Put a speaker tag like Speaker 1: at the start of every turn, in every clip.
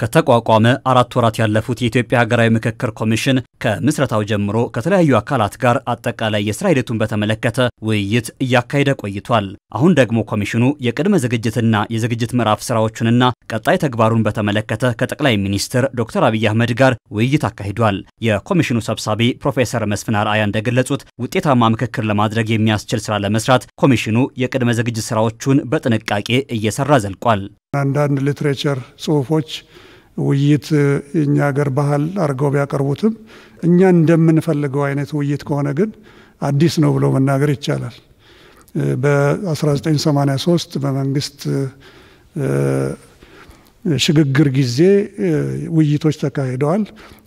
Speaker 1: ከተቋቋመ አራት ወራት ያለፉት የኢትዮጵያ ሀገራዊ ምክክር ኮሚሽን ከምስረታው ጀምሮ ከተለያዩ አካላት ጋር አጠቃላይ የስራ ሂደቱን በተመለከተ ውይይት እያካሄደ ቆይቷል። አሁን ደግሞ ኮሚሽኑ የቅድመ ዝግጅትና የዝግጅት ምዕራፍ ስራዎቹንና ቀጣይ ተግባሩን በተመለከተ ከጠቅላይ ሚኒስትር ዶክተር አብይ አህመድ ጋር ውይይት አካሂዷል። የኮሚሽኑ ሰብሳቢ ፕሮፌሰር መስፍን አርአያ እንደገለጹት ውጤታማ ምክክር ለማድረግ የሚያስችል ስራ ለመስራት ኮሚሽኑ የቅድመ ዝግጅት ስራዎቹን በጥንቃቄ እየሰራ ዘልቋል።
Speaker 2: አንዳንድ ሊትሬቸር ጽሁፎች ውይይት እኛ ሀገር ባህል አድርገው ቢያቀርቡትም እኛ እንደምንፈልገው አይነት ውይይት ከሆነ ግን አዲስ ነው ብሎ መናገር ይቻላል። በ1983 በመንግስት ሽግግር ጊዜ ውይይቶች ተካሂደዋል።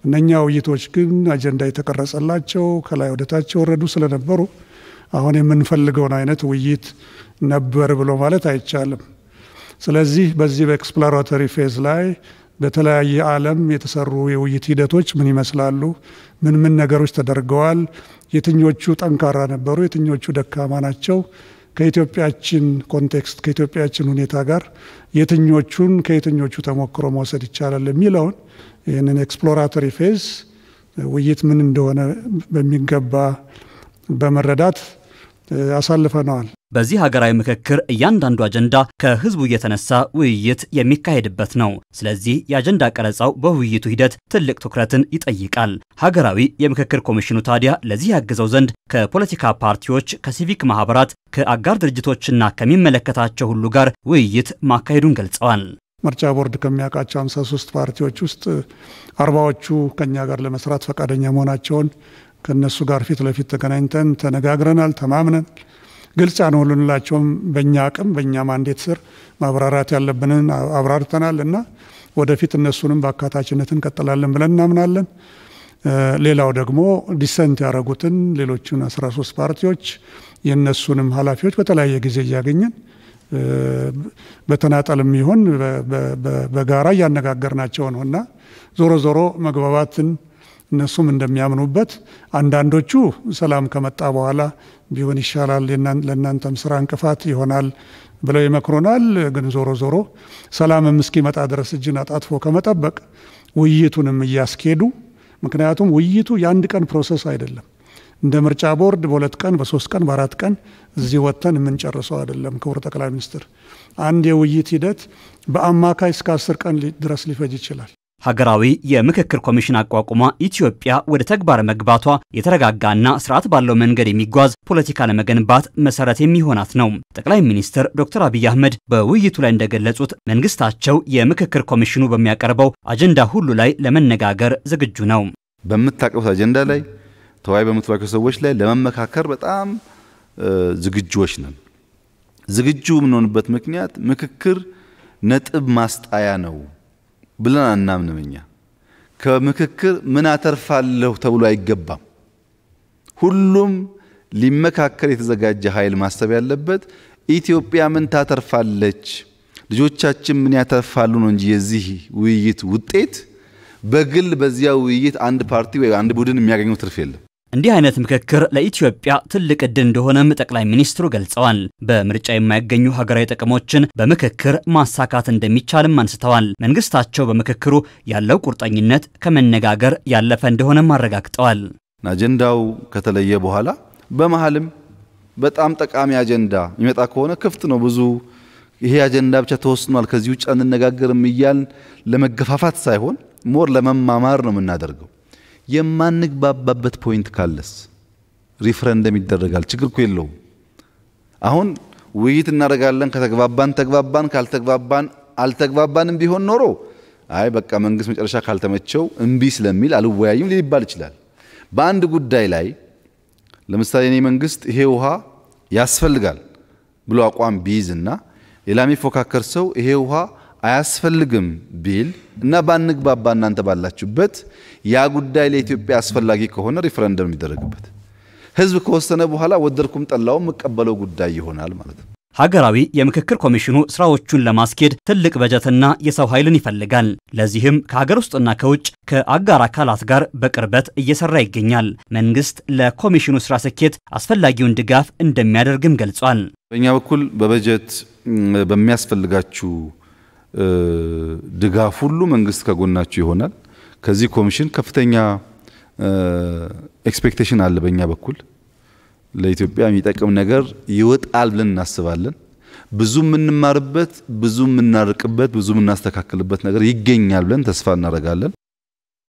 Speaker 2: እነኛ ውይይቶች ግን አጀንዳ የተቀረጸላቸው ከላይ ወደታች የወረዱ ስለነበሩ አሁን የምንፈልገውን አይነት ውይይት ነበር ብሎ ማለት አይቻልም። ስለዚህ በዚህ በኤክስፕሎራቶሪ ፌዝ ላይ በተለያየ ዓለም የተሰሩ የውይይት ሂደቶች ምን ይመስላሉ? ምን ምን ነገሮች ተደርገዋል? የትኞቹ ጠንካራ ነበሩ? የትኞቹ ደካማ ናቸው? ከኢትዮጵያችን ኮንቴክስት ከኢትዮጵያችን ሁኔታ ጋር የትኞቹን ከየትኞቹ ተሞክሮ መውሰድ ይቻላል የሚለውን ይህንን ኤክስፕሎራቶሪ ፌዝ ውይይት ምን እንደሆነ በሚገባ በመረዳት አሳልፈነዋል።
Speaker 1: በዚህ ሀገራዊ ምክክር እያንዳንዱ አጀንዳ ከህዝቡ እየተነሳ ውይይት የሚካሄድበት ነው። ስለዚህ የአጀንዳ ቀረጻው በውይይቱ ሂደት ትልቅ ትኩረትን ይጠይቃል። ሀገራዊ የምክክር ኮሚሽኑ ታዲያ ለዚህ ያግዘው ዘንድ ከፖለቲካ ፓርቲዎች፣ ከሲቪክ ማህበራት፣ ከአጋር ድርጅቶችና ከሚመለከታቸው ሁሉ ጋር ውይይት ማካሄዱን ገልጸዋል።
Speaker 2: ምርጫ ቦርድ ከሚያውቃቸው 53 ፓርቲዎች ውስጥ አርባዎቹ ከኛ ጋር ለመስራት ፈቃደኛ መሆናቸውን ከእነሱ ጋር ፊት ለፊት ተገናኝተን ተነጋግረናል፣ ተማምነን ግልጽ ያልሆንላቸውም በእኛ አቅም በእኛ ማንዴት ስር ማብራራት ያለብንን አብራርተናል እና ወደፊት እነሱንም በአካታችነት እንቀጥላለን ብለን እናምናለን። ሌላው ደግሞ ዲሰንት ያደረጉትን ሌሎችን 13 ፓርቲዎች የእነሱንም ኃላፊዎች በተለያየ ጊዜ እያገኘን በተናጠልም ይሁን በጋራ እያነጋገርናቸው ነው እና ዞሮ ዞሮ መግባባትን እነሱም እንደሚያምኑበት አንዳንዶቹ ሰላም ከመጣ በኋላ ቢሆን ይሻላል፣ ለእናንተም ስራ እንቅፋት ይሆናል ብለው ይመክሩናል። ግን ዞሮ ዞሮ ሰላምም እስኪመጣ ድረስ እጅን አጣጥፎ ከመጠበቅ ውይይቱንም እያስኬዱ ምክንያቱም ውይይቱ የአንድ ቀን ፕሮሰስ አይደለም። እንደ ምርጫ ቦርድ በሁለት ቀን፣ በሶስት ቀን፣ በአራት ቀን እዚህ ወጥተን የምንጨርሰው አይደለም። ክቡር ጠቅላይ ሚኒስትር፣ አንድ የውይይት ሂደት በአማካይ እስከ አስር ቀን ድረስ ሊፈጅ ይችላል።
Speaker 1: ሀገራዊ የምክክር ኮሚሽን አቋቁማ ኢትዮጵያ ወደ ተግባር መግባቷ የተረጋጋና ስርዓት ባለው መንገድ የሚጓዝ ፖለቲካ ለመገንባት መሰረት የሚሆናት ነው። ጠቅላይ ሚኒስትር ዶክተር አብይ አህመድ በውይይቱ ላይ እንደገለጹት መንግስታቸው የምክክር ኮሚሽኑ በሚያቀርበው አጀንዳ ሁሉ ላይ ለመነጋገር ዝግጁ ነው። በምታቀቡት አጀንዳ ላይ ተወያይ በምትሏቸው ሰዎች ላይ ለመመካከር በጣም
Speaker 3: ዝግጁዎች ነን። ዝግጁ የምንሆንበት ምክንያት ምክክር ነጥብ ማስጣያ ነው። ብለን አናምንም እኛ። ከምክክር ምን አተርፋለሁ ተብሎ አይገባም። ሁሉም ሊመካከል የተዘጋጀ ኃይል ማሰብ ያለበት ኢትዮጵያ ምን ታተርፋለች፣ ልጆቻችን ምን ያተርፋሉ ነው እንጂ የዚህ ውይይት ውጤት በግል በዚያ ውይይት አንድ ፓርቲ ወይ አንድ ቡድን የሚያገኘው ትርፍ የለም።
Speaker 1: እንዲህ አይነት ምክክር ለኢትዮጵያ ትልቅ እድል እንደሆነም ጠቅላይ ሚኒስትሩ ገልጸዋል። በምርጫ የማይገኙ ሀገራዊ ጥቅሞችን በምክክር ማሳካት እንደሚቻልም አንስተዋል። መንግስታቸው በምክክሩ ያለው ቁርጠኝነት ከመነጋገር ያለፈ እንደሆነም አረጋግጠዋል። አጀንዳው ከተለየ በኋላ በመሀልም
Speaker 3: በጣም ጠቃሚ አጀንዳ የሚመጣ ከሆነ ክፍት ነው። ብዙ ይሄ አጀንዳ ብቻ ተወስኗል፣ ከዚህ ውጭ አንነጋገርም እያልን ለመገፋፋት ሳይሆን ሞር ለመማማር ነው የምናደርገው። የማንግባባበት ፖይንት ካለስ ሪፍረንደም ይደረጋል። ችግር እኮ የለውም። አሁን ውይይት እናደርጋለን። ከተግባባን ተግባባን፣ ካልተግባባን አልተግባባንም ቢሆን ኖሮ አይ በቃ መንግስት መጨረሻ ካልተመቸው እምቢ ስለሚል አልወያይም ሊባል ይችላል። በአንድ ጉዳይ ላይ ለምሳሌ እኔ መንግስት ይሄ ውሃ ያስፈልጋል ብሎ አቋም ቢይዝና ሌላ የሚፎካከር ሰው ይሄ ውሃ አያስፈልግም ቢል እና ባንግባባ እናንተ ባላችሁበት ያ ጉዳይ ለኢትዮጵያ አስፈላጊ ከሆነ ሪፈረንደም የሚደረግበት ህዝብ ከወሰነ በኋላ ወደድኩም ጠላውም መቀበለው ጉዳይ ይሆናል ማለት ነው።
Speaker 1: ሀገራዊ የምክክር ኮሚሽኑ ስራዎቹን ለማስኬድ ትልቅ በጀትና የሰው ኃይልን ይፈልጋል። ለዚህም ከሀገር ውስጥና ከውጭ ከአጋር አካላት ጋር በቅርበት እየሰራ ይገኛል። መንግስት ለኮሚሽኑ ስራ ስኬት አስፈላጊውን ድጋፍ እንደሚያደርግም ገልጿል።
Speaker 3: በእኛ በኩል በበጀት በሚያስፈልጋችሁ ድጋፍ ሁሉ መንግስት ከጎናችሁ ይሆናል። ከዚህ ኮሚሽን ከፍተኛ ኤክስፔክቴሽን አለ በእኛ በኩል ለኢትዮጵያ የሚጠቅም ነገር ይወጣል ብለን እናስባለን። ብዙ የምንማርበት፣ ብዙ የምናርቅበት፣ ብዙ የምናስተካክልበት ነገር ይገኛል ብለን ተስፋ እናደርጋለን።